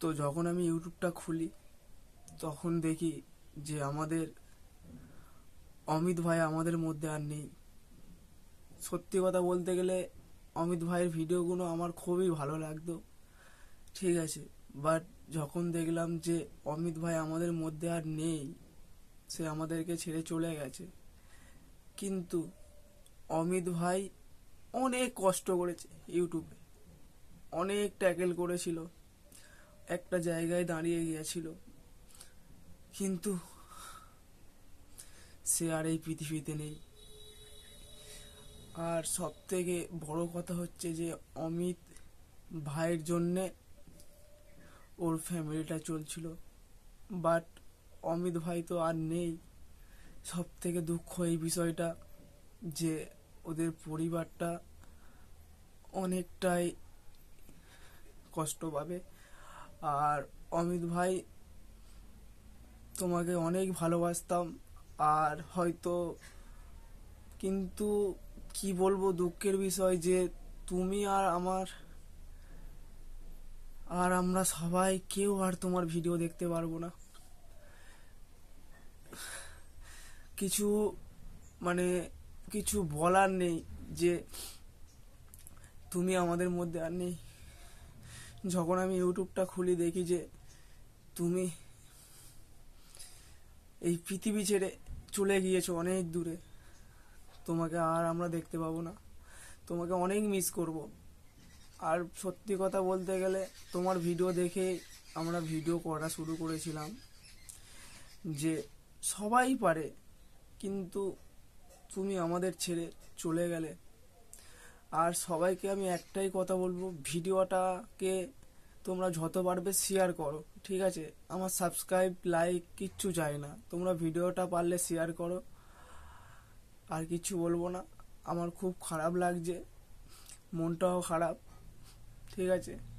তো যখন আমি ইউটিউবটা খুলি তখন দেখি যে আমাদের অমিত ভাই আমাদের মধ্যে আর নেই সত্যি কথা বলতে গেলে অমিত ভাইয়ের ভিডিওগুলো আমার খুবই ভালো লাগতো ঠিক আছে বাট যখন দেখলাম যে অমিত ভাই আমাদের মধ্যে আর নেই সে আমাদেরকে ছেড়ে চলে গেছে কিন্তু অমিত ভাই অনেক কষ্ট করেছে ইউটিউবে অনেক ট্যাকেল করেছিল একটা জায়গায় দাঁড়িয়ে গিয়েছিল কিন্তু সে আর এই পৃথিবীতে নেই আর সব থেকে বড় কথা হচ্ছে যে অমিত ভাইয়ের জন্যে ওর ফ্যামিলিটা চলছিল বাট অমিত ভাই তো আর নেই সব থেকে দুঃখ এই বিষয়টা যে ওদের পরিবারটা অনেকটাই কষ্ট পাবে আর অমিত ভাই তোমাকে অনেক ভালোবাসতাম আর হয়তো কিন্তু কি বলবো দুঃখের বিষয় যে তুমি আর আমার আর আমরা সবাই কেউ আর তোমার ভিডিও দেখতে পারবো না কিছু মানে কিছু বলার নেই যে তুমি আমাদের মধ্যে আর নেই যখন আমি ইউটিউবটা খুলি দেখি যে তুমি এই পৃথিবী ছেড়ে চলে গিয়েছো অনেক দূরে তোমাকে আর আমরা দেখতে পাবো না তোমাকে অনেক মিস করব আর সত্যি কথা বলতে গেলে তোমার ভিডিও দেখে আমরা ভিডিও করা শুরু করেছিলাম যে সবাই পারে কিন্তু তুমি আমাদের ছেড়ে চলে গেলে আর সবাইকে আমি একটাই কথা বলবো ভিডিওটাকে তোমরা যত পারবে শেয়ার করো ঠিক আছে আমার সাবস্ক্রাইব লাইক কিচ্ছু চাই না তোমরা ভিডিওটা পারলে শেয়ার করো আর কিছু বলবো না আমার খুব খারাপ লাগছে মনটাও খারাপ ঠিক আছে